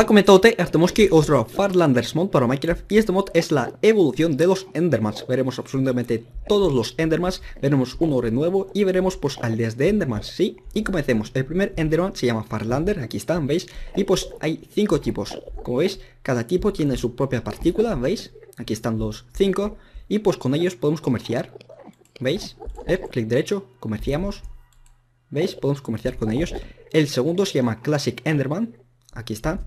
Hola te, estamos aquí otro Farlanders mod para Minecraft y este mod es la evolución de los Endermans. Veremos absolutamente todos los Endermans, veremos uno nuevo y veremos pues aldeas de Endermans, sí. Y comencemos, el primer Enderman se llama Farlander, aquí están, ¿veis? Y pues hay cinco tipos, como veis, cada tipo tiene su propia partícula, ¿veis? Aquí están los cinco y pues con ellos podemos comerciar, ¿veis? Eh, clic derecho, comerciamos, ¿veis? Podemos comerciar con ellos. El segundo se llama Classic Enderman, aquí está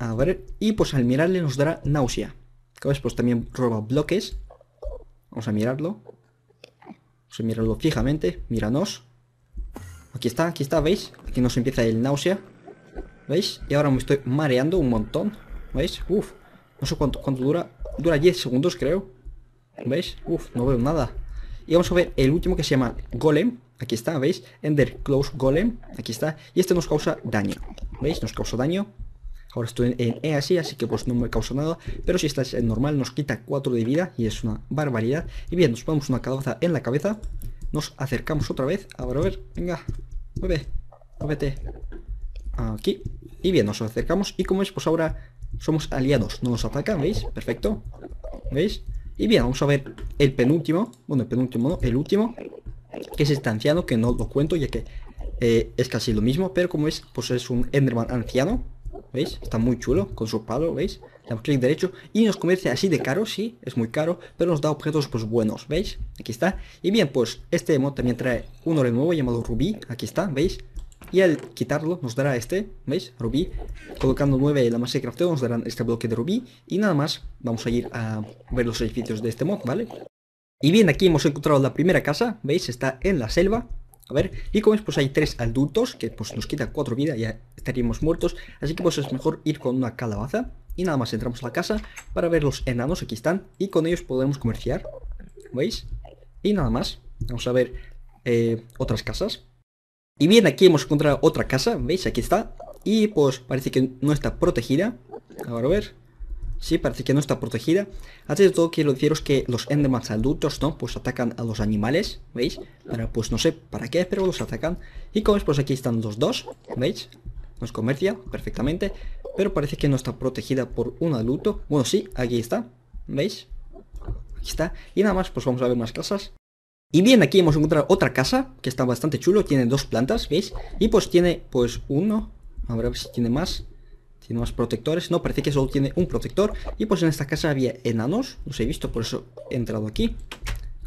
a ver, y pues al mirarle nos dará náusea. ves? Pues también roba bloques. Vamos a mirarlo. Vamos a mirarlo fijamente. Míranos. Aquí está, aquí está, ¿veis? Aquí nos empieza el náusea. ¿Veis? Y ahora me estoy mareando un montón. ¿Veis? Uf. No sé cuánto, cuánto dura. Dura 10 segundos, creo. ¿Veis? Uf, no veo nada. Y vamos a ver el último que se llama Golem. Aquí está, ¿veis? Ender Close Golem. Aquí está. Y este nos causa daño. ¿Veis? Nos causa daño. Ahora estoy en E así, así que pues no me causa nada. Pero si estás en normal nos quita 4 de vida y es una barbaridad. Y bien, nos ponemos una calabaza en la cabeza. Nos acercamos otra vez. A ver, a ver, venga, mueve, muévete. Aquí. Y bien, nos acercamos y como es, pues ahora somos aliados. No nos atacan, ¿veis? Perfecto. ¿Veis? Y bien, vamos a ver el penúltimo. Bueno, el penúltimo no, el último. Que es este anciano, que no lo cuento ya que eh, es casi lo mismo. Pero como es, pues es un Enderman anciano. ¿veis? Está muy chulo con su palo, ¿veis? damos clic derecho y nos convierte así de caro, sí, es muy caro, pero nos da objetos pues buenos, ¿veis? Aquí está. Y bien, pues este mod también trae uno de nuevo llamado Rubí, aquí está, ¿veis? Y al quitarlo nos dará este, ¿veis? Rubí. Colocando 9 en la masa de crafteo nos darán este bloque de rubí. Y nada más, vamos a ir a ver los edificios de este mod, ¿vale? Y bien, aquí hemos encontrado la primera casa, ¿veis? Está en la selva, a ver, y como es, pues hay tres adultos, que pues nos quita cuatro vidas, ya estaríamos muertos. Así que pues es mejor ir con una calabaza. Y nada más entramos a la casa para ver los enanos, aquí están. Y con ellos podemos comerciar, ¿veis? Y nada más, vamos a ver eh, otras casas. Y bien, aquí hemos encontrado otra casa, ¿veis? Aquí está. Y pues parece que no está protegida. Ahora a ver. ¿sí? Parece que no está protegida. Antes de todo quiero deciros que los Endermans adultos, ¿no? Pues atacan a los animales, ¿veis? pero pues no sé para qué, pero los atacan. Y como es, pues aquí están los dos, ¿veis? Nos comercia perfectamente, pero parece que no está protegida por un adulto. Bueno, sí, aquí está, ¿veis? Aquí está. Y nada más, pues vamos a ver más casas. Y bien, aquí hemos encontrado otra casa, que está bastante chulo, tiene dos plantas, ¿veis? Y pues tiene, pues uno, a ver si tiene más, tiene más protectores. No, parece que solo tiene un protector. Y pues en esta casa había enanos. Los he visto, por eso he entrado aquí.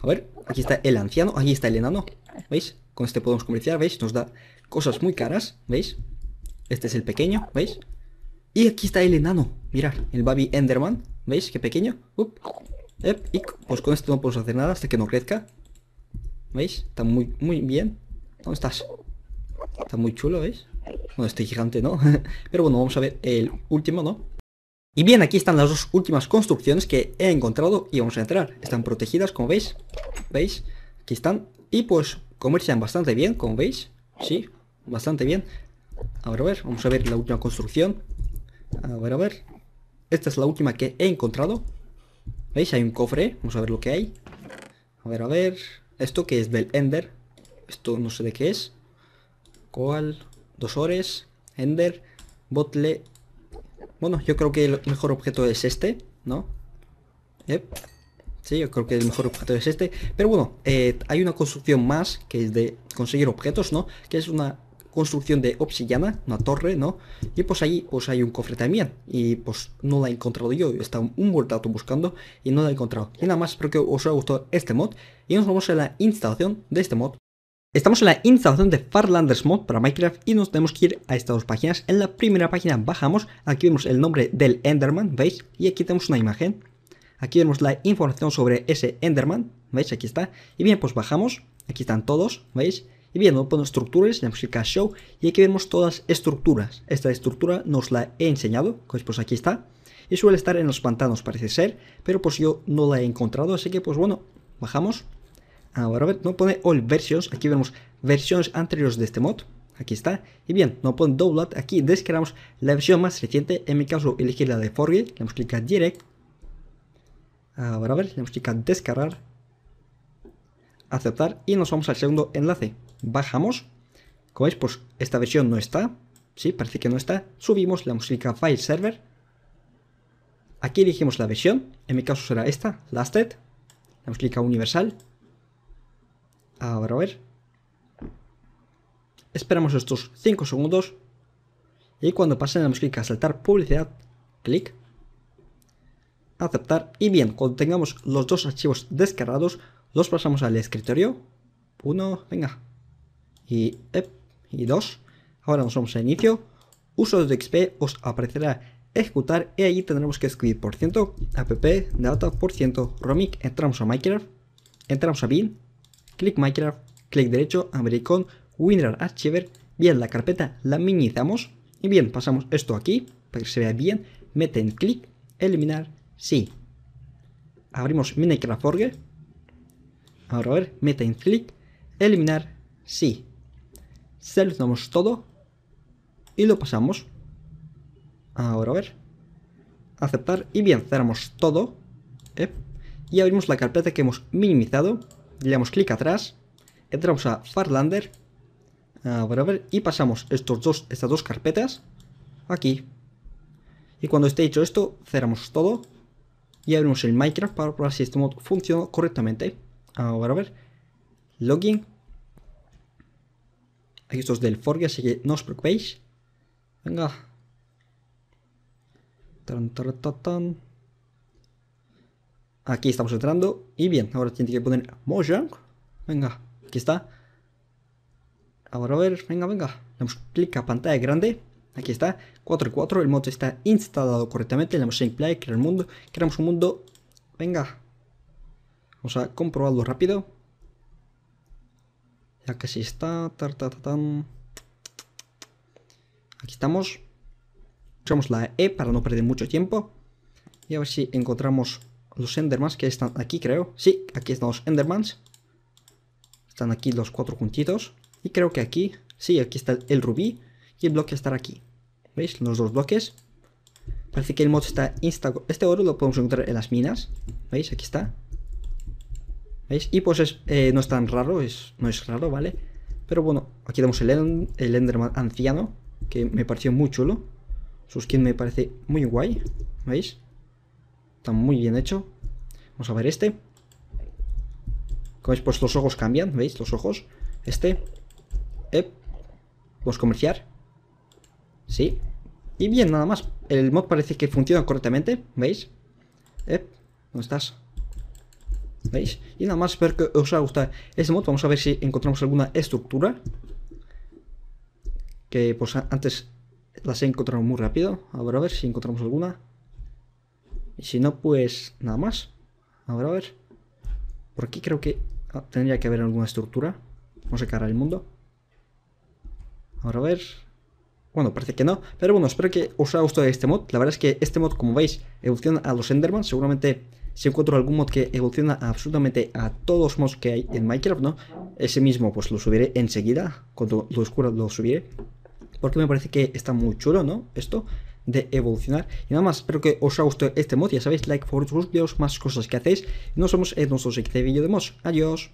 A ver, aquí está el anciano. Aquí está el enano. ¿Veis? Con este podemos comerciar, ¿veis? Nos da cosas muy caras, ¿veis? Este es el pequeño, ¿veis? Y aquí está el enano. Mirad, el Baby Enderman. ¿Veis? Qué pequeño. y pues con este no podemos hacer nada hasta que no crezca. ¿Veis? Está muy, muy bien. ¿Dónde estás? Está muy chulo, ¿veis? Bueno, este gigante no. Pero bueno, vamos a ver el último, ¿no? Y bien, aquí están las dos últimas construcciones que he encontrado y vamos a entrar. Están protegidas, como veis. ¿Veis? Aquí están. Y pues comercian bastante bien, como veis. Sí, bastante bien. A ver, a ver, vamos a ver la última construcción. A ver, a ver. Esta es la última que he encontrado. ¿Veis? Hay un cofre. Vamos a ver lo que hay. A ver, a ver. Esto que es del Ender. Esto no sé de qué es. ¿Cuál? dos ores, Ender, Botle... Bueno, yo creo que el mejor objeto es este, ¿no? Sí, yo creo que el mejor objeto es este. Pero bueno, eh, hay una construcción más que es de conseguir objetos, ¿no? Que es una construcción de obsidiana, una torre, ¿no? Y pues ahí pues hay un cofre también. Y pues no la he encontrado yo. he estado un rato buscando y no la he encontrado. Y nada más, espero que os haya gustado este mod. Y nos vamos a la instalación de este mod. Estamos en la instalación de Farlanders Mod para Minecraft y nos tenemos que ir a estas dos páginas. En la primera página bajamos, aquí vemos el nombre del Enderman, ¿veis? Y aquí tenemos una imagen. Aquí vemos la información sobre ese Enderman, ¿veis? Aquí está. Y bien, pues bajamos, aquí están todos, ¿veis? Y bien, nos ponemos estructuras, le damos a Show y aquí vemos todas las estructuras. Esta estructura nos la he enseñado, pues aquí está. Y suele estar en los pantanos, parece ser, pero pues yo no la he encontrado, así que pues bueno, bajamos Ahora, ver, no pone all versions, aquí vemos versiones anteriores de este mod, aquí está. Y bien, no pone download, aquí descargamos la versión más reciente, en mi caso elegir la de Forge, le damos clic a direct. Ahora, a ver, le damos clic descargar, aceptar y nos vamos al segundo enlace. Bajamos, como veis, pues esta versión no está, sí, parece que no está. Subimos, le damos clic file server. Aquí elegimos la versión, en mi caso será esta, lasted. Le damos clic a universal Ahora, a ver. Esperamos estos 5 segundos. Y cuando pasen, damos clic a saltar publicidad. Clic. Aceptar. Y bien, cuando tengamos los dos archivos descargados, los pasamos al escritorio. Uno, venga. Y, y dos. Ahora nos vamos a inicio. Uso de XP os aparecerá ejecutar y allí tendremos que escribir por ciento app data por ciento romic entramos a minecraft entramos a bin clic Minecraft, clic derecho, abrir con WinRAR Archiver, bien la carpeta la minimizamos y bien pasamos esto aquí para que se vea bien, meten clic, eliminar, sí. Abrimos Minecraft Forge, ahora a ver, en clic, eliminar, sí. Seleccionamos todo y lo pasamos. Ahora a ver, aceptar y bien, cerramos todo ¿eh? y abrimos la carpeta que hemos minimizado le damos clic atrás, entramos a Farlander, a ver, y pasamos estos dos, estas dos carpetas aquí. Y cuando esté hecho esto, cerramos todo y abrimos el Minecraft para probar si este mod funciona correctamente. A ver, a ver, login. Aquí esto es del Forge, así que no os preocupéis. Venga. Tan, tan, tan, Aquí estamos entrando. Y bien, ahora tiene que poner Mojang. Venga, aquí está. Ahora a ver, venga, venga. Le damos clic a pantalla grande. Aquí está, 4, el mod está instalado correctamente. Le damos en play, crear mundo. Creamos un mundo. Venga. Vamos a comprobarlo rápido. Ya casi está. Aquí estamos. Usamos la E para no perder mucho tiempo. Y a ver si encontramos los Endermans que están aquí, creo. Sí, aquí están los Endermans. Están aquí los cuatro puntitos. Y creo que aquí, sí, aquí está el rubí y el bloque está aquí. ¿Veis? Los dos bloques. Parece que el mod está insta... Este oro lo podemos encontrar en las minas. ¿Veis? Aquí está. ¿Veis? Y pues eh, no es tan raro, es, no es raro, ¿vale? Pero bueno, aquí tenemos el, el Enderman anciano, que me pareció muy chulo. Su skin me parece muy guay, ¿veis? Está muy bien hecho. Vamos a ver este. Como veis, pues los ojos cambian, ¿veis? Los ojos. Este. Pues Vamos comerciar. Sí. Y bien, nada más. El mod parece que funciona correctamente, ¿veis? Eh. ¿Dónde estás? ¿Veis? Y nada más, espero que os haya gustado este mod. Vamos a ver si encontramos alguna estructura. Que pues antes las he encontrado muy rápido. ver, a ver si encontramos alguna. Y si no, pues nada más. Ahora a ver. Por aquí creo que ah, tendría que haber alguna estructura. Vamos a cargar el mundo. Ahora a ver. Bueno, parece que no. Pero bueno, espero que os haya gustado este mod. La verdad es que este mod, como veis, evoluciona a los Enderman. Seguramente si encuentro algún mod que evoluciona absolutamente a todos los mods que hay en Minecraft, ¿no? Ese mismo pues lo subiré enseguida. Cuando lo descubra lo subiré. Porque me parece que está muy chulo, ¿no? Esto de evolucionar. Y nada más, espero que os haya gustado este mod. Ya sabéis, like, favoritos, videos, más cosas que hacéis. Y nos vemos en nuestro siguiente vídeo de mods. Adiós.